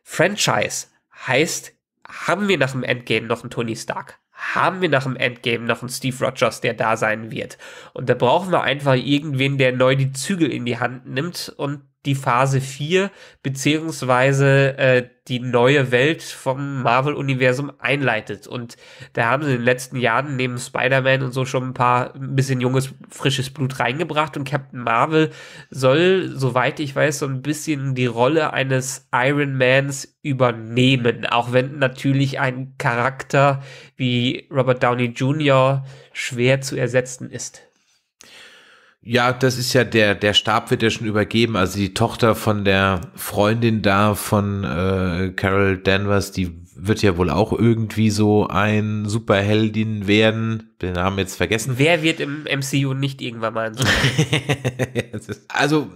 Franchise. Heißt, haben wir nach dem Endgame noch einen Tony Stark? Haben wir nach dem Endgame noch einen Steve Rogers, der da sein wird? Und da brauchen wir einfach irgendwen, der neu die Zügel in die Hand nimmt und die Phase 4 beziehungsweise äh, die neue Welt vom Marvel-Universum einleitet. Und da haben sie in den letzten Jahren neben Spider-Man und so schon ein paar ein bisschen junges, frisches Blut reingebracht. Und Captain Marvel soll, soweit ich weiß, so ein bisschen die Rolle eines Iron Mans übernehmen. Auch wenn natürlich ein Charakter wie Robert Downey Jr. schwer zu ersetzen ist. Ja, das ist ja der, der Stab wird ja schon übergeben. Also die Tochter von der Freundin da von äh, Carol Danvers, die wird ja wohl auch irgendwie so ein Superheldin werden. Den Namen jetzt vergessen. Wer wird im MCU nicht irgendwann mal ein Superheld? also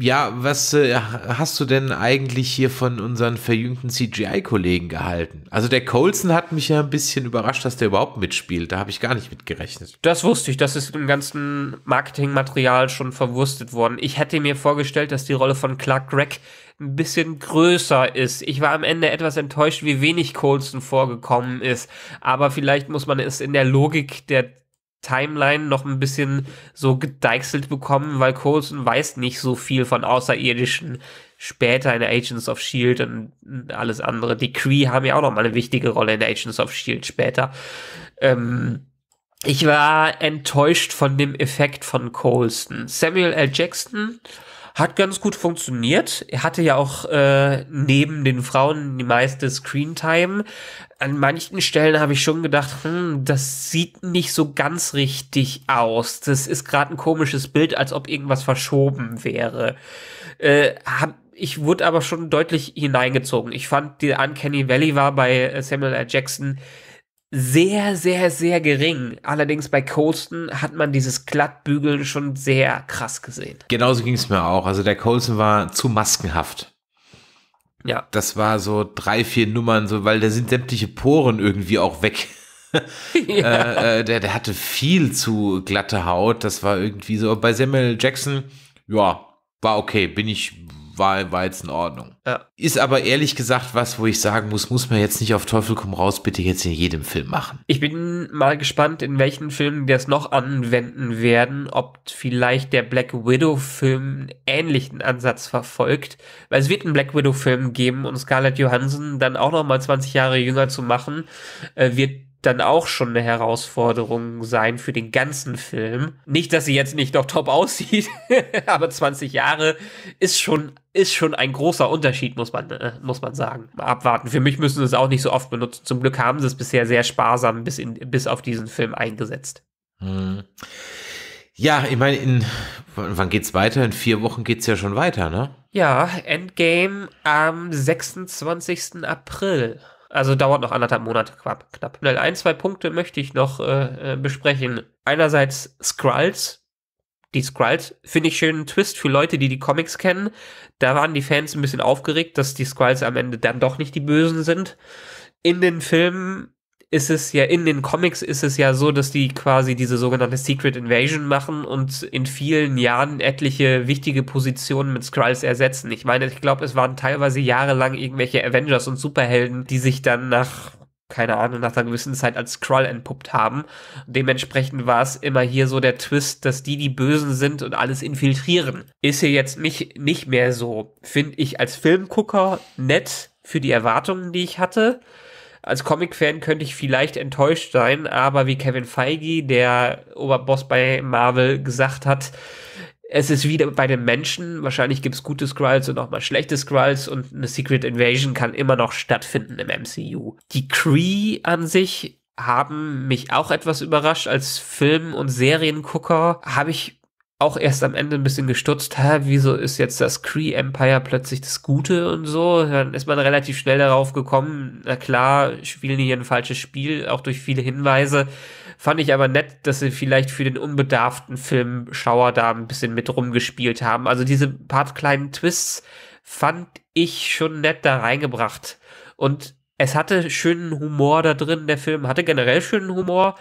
ja, was äh, hast du denn eigentlich hier von unseren verjüngten CGI-Kollegen gehalten? Also der Colson hat mich ja ein bisschen überrascht, dass der überhaupt mitspielt. Da habe ich gar nicht mit gerechnet. Das wusste ich. Das ist im ganzen Marketingmaterial schon verwurstet worden. Ich hätte mir vorgestellt, dass die Rolle von Clark Gregg ein bisschen größer ist. Ich war am Ende etwas enttäuscht, wie wenig Colson vorgekommen ist. Aber vielleicht muss man es in der Logik der Timeline noch ein bisschen so gedeichselt bekommen, weil Coulson weiß nicht so viel von Außerirdischen später in Agents of Shield und alles andere. Die Cree haben ja auch noch mal eine wichtige Rolle in Agents of Shield später. Ähm, ich war enttäuscht von dem Effekt von Colston. Samuel L. Jackson hat ganz gut funktioniert. Er hatte ja auch äh, neben den Frauen die meiste Screentime an manchen Stellen habe ich schon gedacht, hm, das sieht nicht so ganz richtig aus. Das ist gerade ein komisches Bild, als ob irgendwas verschoben wäre. Äh, hab, ich wurde aber schon deutlich hineingezogen. Ich fand, die Uncanny Valley war bei äh, Samuel L. Jackson sehr, sehr, sehr gering. Allerdings bei Colson hat man dieses Glattbügeln schon sehr krass gesehen. Genauso ging es mir auch. Also der Colson war zu maskenhaft. Ja. Das war so drei, vier Nummern, so, weil da sind sämtliche Poren irgendwie auch weg. ja. Äh, äh, der, der hatte viel zu glatte Haut. Das war irgendwie so. Bei Samuel Jackson, ja, war okay. Bin ich, war, war jetzt in Ordnung. Ja. Ist aber ehrlich gesagt was, wo ich sagen muss, muss man jetzt nicht auf Teufel komm raus bitte jetzt in jedem Film machen. Ich bin mal gespannt, in welchen Filmen wir es noch anwenden werden, ob vielleicht der Black Widow-Film einen ähnlichen Ansatz verfolgt, weil es wird einen Black Widow-Film geben und Scarlett Johansson dann auch nochmal 20 Jahre jünger zu machen, äh, wird dann auch schon eine Herausforderung sein für den ganzen Film. Nicht, dass sie jetzt nicht noch top aussieht, aber 20 Jahre ist schon, ist schon ein großer Unterschied, muss man, äh, muss man sagen. Mal abwarten. Für mich müssen sie es auch nicht so oft benutzen. Zum Glück haben sie es bisher sehr sparsam bis, in, bis auf diesen Film eingesetzt. Hm. Ja, ich meine, in, wann geht's weiter? In vier Wochen geht's ja schon weiter, ne? Ja, Endgame am 26. April. Also dauert noch anderthalb Monate knapp. knapp. Ein, zwei Punkte möchte ich noch äh, äh, besprechen. Einerseits Skrulls. Die Skrulls finde ich schönen Twist für Leute, die die Comics kennen. Da waren die Fans ein bisschen aufgeregt, dass die Skrulls am Ende dann doch nicht die Bösen sind. In den Filmen ist es ja in den Comics ist es ja so, dass die quasi diese sogenannte Secret Invasion machen und in vielen Jahren etliche wichtige Positionen mit Skrulls ersetzen. Ich meine, ich glaube, es waren teilweise jahrelang irgendwelche Avengers und Superhelden, die sich dann nach keine Ahnung, nach einer gewissen Zeit als Skrull entpuppt haben. Dementsprechend war es immer hier so der Twist, dass die die Bösen sind und alles infiltrieren. Ist hier jetzt nicht, nicht mehr so. Finde ich als Filmgucker nett für die Erwartungen, die ich hatte als Comic-Fan könnte ich vielleicht enttäuscht sein, aber wie Kevin Feige, der Oberboss bei Marvel, gesagt hat, es ist wieder bei den Menschen. Wahrscheinlich gibt es gute Skrulls und auch mal schlechte Skrulls und eine Secret Invasion kann immer noch stattfinden im MCU. Die Cree an sich haben mich auch etwas überrascht. Als Film- und Seriengucker habe ich auch erst am Ende ein bisschen gestutzt, hä, wieso ist jetzt das Cree Empire plötzlich das Gute und so? Dann ist man relativ schnell darauf gekommen, na klar, spielen die hier ein falsches Spiel, auch durch viele Hinweise. Fand ich aber nett, dass sie vielleicht für den unbedarften Filmschauer da ein bisschen mit rumgespielt haben. Also diese paar kleinen Twists fand ich schon nett da reingebracht. Und es hatte schönen Humor da drin. Der Film hatte generell schönen Humor.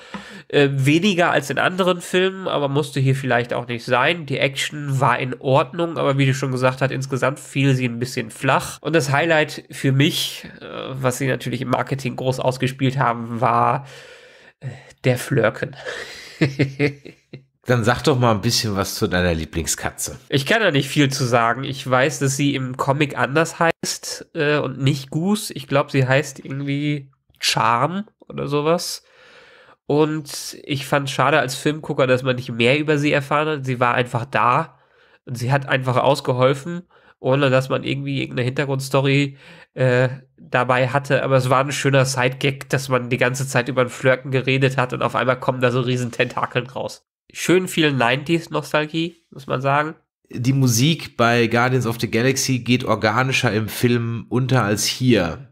Äh, weniger als in anderen Filmen, aber musste hier vielleicht auch nicht sein. Die Action war in Ordnung, aber wie du schon gesagt hast, insgesamt fiel sie ein bisschen flach. Und das Highlight für mich, äh, was sie natürlich im Marketing groß ausgespielt haben, war äh, der Flirken. Dann sag doch mal ein bisschen was zu deiner Lieblingskatze. Ich kann da nicht viel zu sagen. Ich weiß, dass sie im Comic anders heißt äh, und nicht Goose. Ich glaube, sie heißt irgendwie Charm oder sowas. Und ich fand es schade als Filmgucker, dass man nicht mehr über sie erfahren hat. Sie war einfach da und sie hat einfach ausgeholfen, ohne dass man irgendwie irgendeine Hintergrundstory äh, dabei hatte. Aber es war ein schöner Sidegag, dass man die ganze Zeit über ein Flirken geredet hat und auf einmal kommen da so riesen Tentakeln raus schön viel 90s-Nostalgie, muss man sagen. Die Musik bei Guardians of the Galaxy geht organischer im Film unter als hier.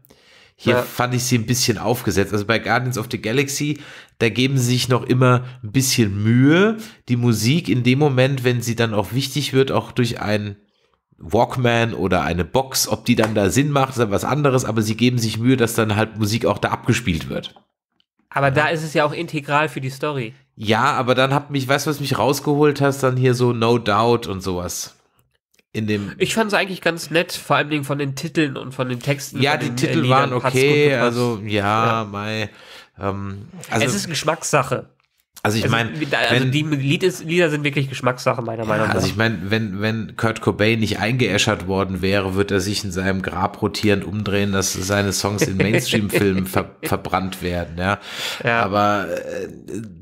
Hier ja. fand ich sie ein bisschen aufgesetzt. Also bei Guardians of the Galaxy, da geben sie sich noch immer ein bisschen Mühe, die Musik in dem Moment, wenn sie dann auch wichtig wird, auch durch ein Walkman oder eine Box, ob die dann da Sinn macht, ist dann was anderes, aber sie geben sich Mühe, dass dann halt Musik auch da abgespielt wird. Aber ja. da ist es ja auch integral für die Story. Ja, aber dann hat mich, weißt du, was mich rausgeholt hast, dann hier so No Doubt und sowas. In dem ich fand es eigentlich ganz nett, vor allen Dingen von den Titeln und von den Texten. Ja, die Titel Liedern waren okay, also ja, ja. Mei, ähm, also, es ist Geschmackssache. Also ich meine, also, also die Lied ist, Lieder sind wirklich Geschmackssache meiner Meinung also nach. Also ich meine, wenn wenn Kurt Cobain nicht eingeäschert worden wäre, wird er sich in seinem Grab rotierend umdrehen, dass seine Songs in Mainstream-Filmen ver verbrannt werden. Ja, ja. aber äh,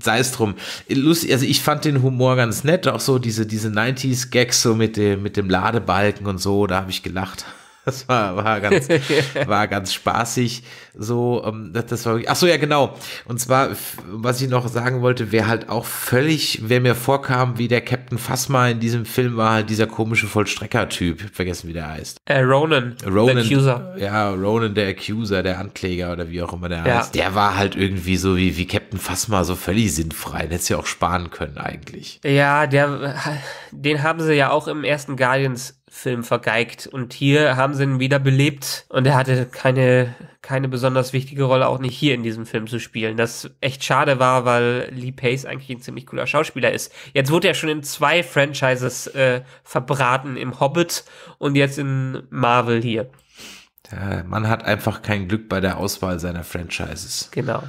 sei es drum. Lustig, also ich fand den Humor ganz nett, auch so diese diese 90s Gags so mit dem mit dem Ladebalken und so, da habe ich gelacht. Das war, war, ganz, war ganz spaßig. So, ähm, das, war, ach so, ja, genau. Und zwar, was ich noch sagen wollte, wer halt auch völlig, wer mir vorkam, wie der Captain Fasma in diesem Film war, halt dieser komische Vollstrecker-Typ. vergessen, wie der heißt. Äh, Ronan. Ronan. Der Accuser. Ja, Ronan, der Accuser, der Ankläger oder wie auch immer der ja. heißt. Der war halt irgendwie so wie, wie Captain Fasma, so völlig sinnfrei. Den hättest du ja auch sparen können, eigentlich. Ja, der, den haben sie ja auch im ersten Guardians Film vergeigt. Und hier haben sie ihn wiederbelebt und er hatte keine, keine besonders wichtige Rolle, auch nicht hier in diesem Film zu spielen. Das echt schade war, weil Lee Pace eigentlich ein ziemlich cooler Schauspieler ist. Jetzt wurde er schon in zwei Franchises äh, verbraten, im Hobbit und jetzt in Marvel hier. Man hat einfach kein Glück bei der Auswahl seiner Franchises. Genau.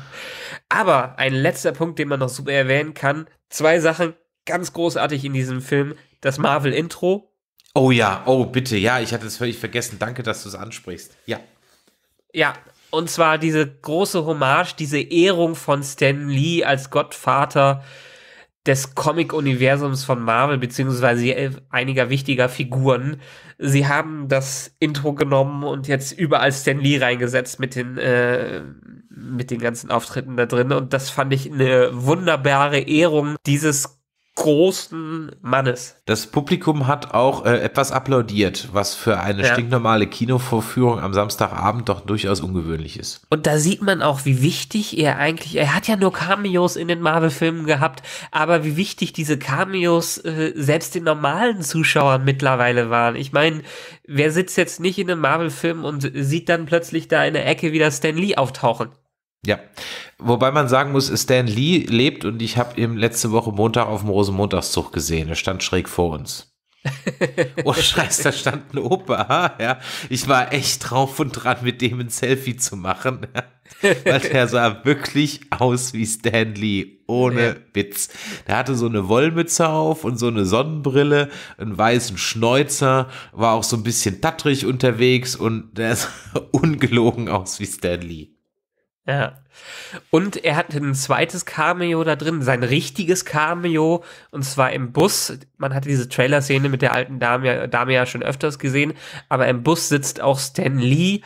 Aber ein letzter Punkt, den man noch super erwähnen kann. Zwei Sachen ganz großartig in diesem Film. Das Marvel-Intro, Oh ja, oh bitte, ja, ich hatte es völlig vergessen. Danke, dass du es ansprichst. Ja. Ja, und zwar diese große Hommage, diese Ehrung von Stan Lee als Gottvater des Comic-Universums von Marvel, beziehungsweise einiger wichtiger Figuren. Sie haben das Intro genommen und jetzt überall Stan Lee reingesetzt mit den, äh, mit den ganzen Auftritten da drin. Und das fand ich eine wunderbare Ehrung dieses großen Mannes. Das Publikum hat auch äh, etwas applaudiert, was für eine ja. stinknormale Kinovorführung am Samstagabend doch durchaus ungewöhnlich ist. Und da sieht man auch, wie wichtig er eigentlich, er hat ja nur Cameos in den Marvel-Filmen gehabt, aber wie wichtig diese Cameos äh, selbst den normalen Zuschauern mittlerweile waren. Ich meine, wer sitzt jetzt nicht in einem Marvel-Film und sieht dann plötzlich da in der Ecke wieder Stan Lee auftauchen? Ja, wobei man sagen muss, Stan Lee lebt und ich habe ihn letzte Woche Montag auf dem Rosenmontagszug gesehen. Er stand schräg vor uns. oh Scheiß, da stand ein Opa. Ja. Ich war echt drauf und dran, mit dem ein Selfie zu machen. Ja. Weil der sah wirklich aus wie Stan Lee, ohne ja. Witz. Der hatte so eine Wollmütze auf und so eine Sonnenbrille, einen weißen Schnäuzer, war auch so ein bisschen tattrig unterwegs und der sah ungelogen aus wie Stan Lee. Ja. Und er hatte ein zweites Cameo da drin, sein richtiges Cameo, und zwar im Bus. Man hatte diese Trailer-Szene mit der alten Dame, Dame ja schon öfters gesehen, aber im Bus sitzt auch Stan Lee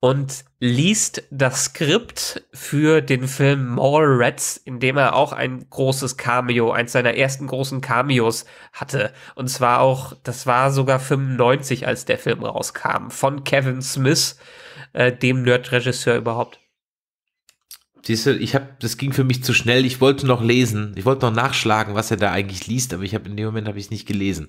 und liest das Skript für den Film Mall Rats, in dem er auch ein großes Cameo, eins seiner ersten großen Cameos hatte. Und zwar auch, das war sogar 95, als der Film rauskam, von Kevin Smith, äh, dem Nerd-Regisseur überhaupt. Diese, ich habe, das ging für mich zu schnell. Ich wollte noch lesen, ich wollte noch nachschlagen, was er da eigentlich liest, aber ich habe in dem Moment habe ich nicht gelesen.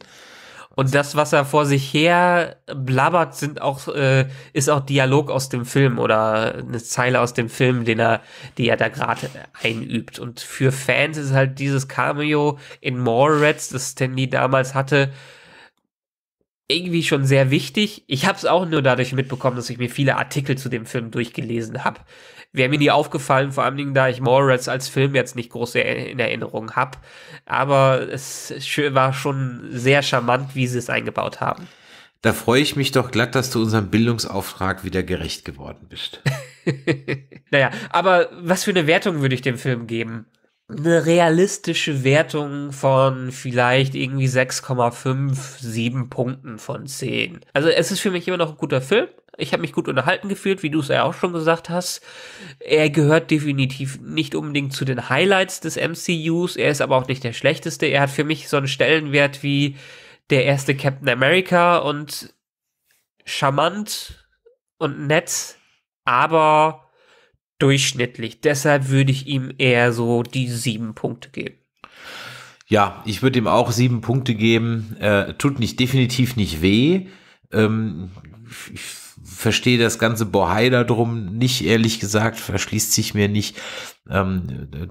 Und das, was er vor sich her blabbert, sind auch, äh, ist auch Dialog aus dem Film oder eine Zeile aus dem Film, den er, die er da gerade einübt. Und für Fans ist halt dieses Cameo in More Mallrats, das Stanley damals hatte, irgendwie schon sehr wichtig. Ich habe es auch nur dadurch mitbekommen, dass ich mir viele Artikel zu dem Film durchgelesen habe. Wäre mir nie aufgefallen, vor allen Dingen, da ich Mallrats als Film jetzt nicht groß in Erinnerung habe. Aber es war schon sehr charmant, wie sie es eingebaut haben. Da freue ich mich doch glatt, dass du unserem Bildungsauftrag wieder gerecht geworden bist. naja, aber was für eine Wertung würde ich dem Film geben? Eine realistische Wertung von vielleicht irgendwie 6,5, 7 Punkten von 10. Also es ist für mich immer noch ein guter Film, ich habe mich gut unterhalten gefühlt, wie du es ja auch schon gesagt hast. Er gehört definitiv nicht unbedingt zu den Highlights des MCUs. Er ist aber auch nicht der schlechteste. Er hat für mich so einen Stellenwert wie der erste Captain America und charmant und nett, aber durchschnittlich. Deshalb würde ich ihm eher so die sieben Punkte geben. Ja, ich würde ihm auch sieben Punkte geben. Äh, tut nicht definitiv nicht weh. Ähm, ich verstehe das ganze Bohai darum nicht, ehrlich gesagt, verschließt sich mir nicht. Ähm,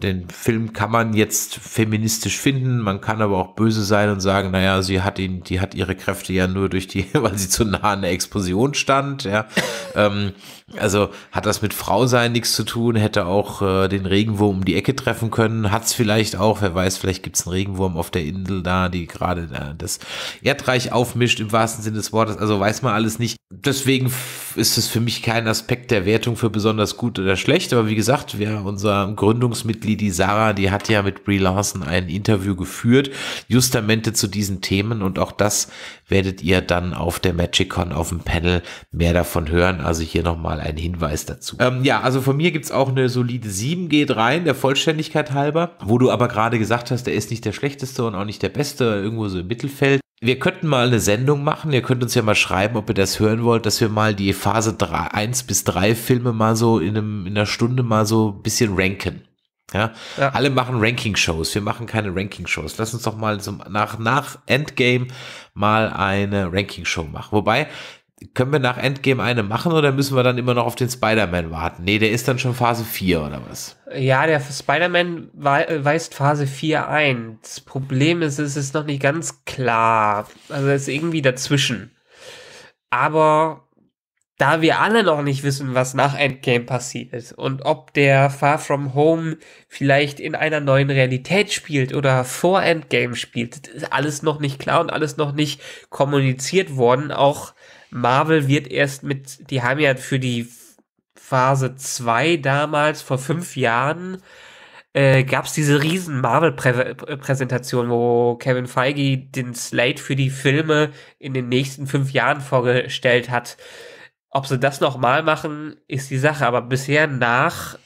den Film kann man jetzt feministisch finden, man kann aber auch böse sein und sagen, naja, sie hat ihn, die hat ihre Kräfte ja nur durch die, weil sie zu nah an der Explosion stand, ja. ähm, also hat das mit Frausein nichts zu tun, hätte auch äh, den Regenwurm um die Ecke treffen können, hat es vielleicht auch, wer weiß, vielleicht gibt es einen Regenwurm auf der Insel da, die gerade äh, das Erdreich aufmischt im wahrsten Sinne des Wortes, also weiß man alles nicht. Deswegen ist es für mich kein Aspekt der Wertung für besonders gut oder schlecht, aber wie gesagt, wer unser Gründungsmitglied, die Sarah, die hat ja mit Brie Larson ein Interview geführt, justamente zu diesen Themen und auch das werdet ihr dann auf der MagicCon auf dem Panel mehr davon hören. Also hier nochmal ein Hinweis dazu. Ähm, ja, also von mir gibt es auch eine solide 7 geht rein, der Vollständigkeit halber, wo du aber gerade gesagt hast, der ist nicht der schlechteste und auch nicht der beste, irgendwo so im Mittelfeld wir könnten mal eine Sendung machen. Ihr könnt uns ja mal schreiben, ob ihr das hören wollt, dass wir mal die Phase 3, 1 bis 3 Filme mal so in, einem, in einer Stunde mal so ein bisschen ranken. Ja? ja. Alle machen Ranking-Shows. Wir machen keine Ranking-Shows. Lass uns doch mal zum, nach, nach Endgame mal eine Ranking-Show machen. Wobei, können wir nach Endgame eine machen oder müssen wir dann immer noch auf den Spider-Man warten? Nee, der ist dann schon Phase 4 oder was? Ja, der Spider-Man weist Phase 4 ein. Das Problem ist, es ist noch nicht ganz klar. Also es ist irgendwie dazwischen. Aber da wir alle noch nicht wissen, was nach Endgame passiert und ob der Far From Home vielleicht in einer neuen Realität spielt oder vor Endgame spielt, ist alles noch nicht klar und alles noch nicht kommuniziert worden. Auch Marvel wird erst mit, die haben ja für die Phase 2 damals, vor fünf Jahren, äh, gab es diese riesen Marvel-Präsentation, wo Kevin Feige den Slate für die Filme in den nächsten fünf Jahren vorgestellt hat. Ob sie das nochmal machen, ist die Sache. Aber bisher nach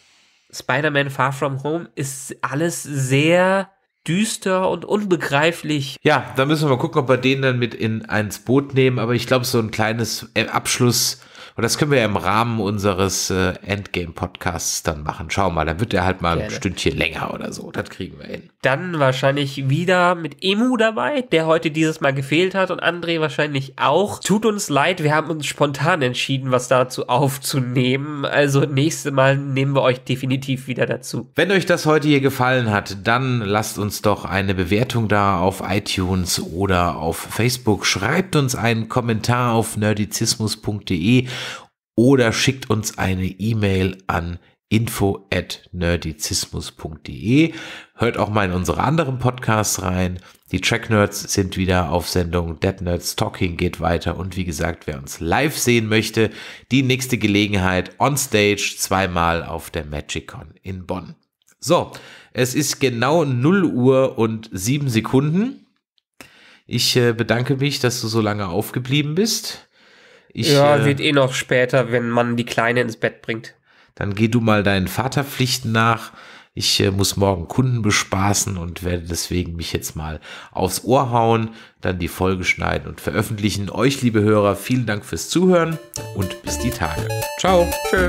Spider-Man Far From Home ist alles sehr düster und unbegreiflich. Ja, da müssen wir mal gucken, ob wir den dann mit in eins Boot nehmen. Aber ich glaube, so ein kleines äh, Abschluss und das können wir ja im Rahmen unseres äh, Endgame-Podcasts dann machen. Schau mal, dann wird er halt mal Gerne. ein Stündchen länger oder so. Das kriegen wir hin. Dann wahrscheinlich wieder mit Emu dabei, der heute dieses Mal gefehlt hat und André wahrscheinlich auch. Tut uns leid, wir haben uns spontan entschieden, was dazu aufzunehmen. Also nächstes Mal nehmen wir euch definitiv wieder dazu. Wenn euch das heute hier gefallen hat, dann lasst uns doch eine Bewertung da auf iTunes oder auf Facebook. Schreibt uns einen Kommentar auf nerdizismus.de oder schickt uns eine E-Mail an info at nerdizismus.de. Hört auch mal in unsere anderen Podcasts rein. Die Track Nerds sind wieder auf Sendung. Dead Nerds Talking geht weiter. Und wie gesagt, wer uns live sehen möchte, die nächste Gelegenheit on stage zweimal auf der MagicCon in Bonn. So, es ist genau 0 Uhr und 7 Sekunden. Ich äh, bedanke mich, dass du so lange aufgeblieben bist. Ich, ja, äh, wird eh noch später, wenn man die Kleine ins Bett bringt. Dann geh du mal deinen Vaterpflichten nach. Ich äh, muss morgen Kunden bespaßen und werde deswegen mich jetzt mal aufs Ohr hauen, dann die Folge schneiden und veröffentlichen. Euch, liebe Hörer, vielen Dank fürs Zuhören und bis die Tage. Ciao. Tschö.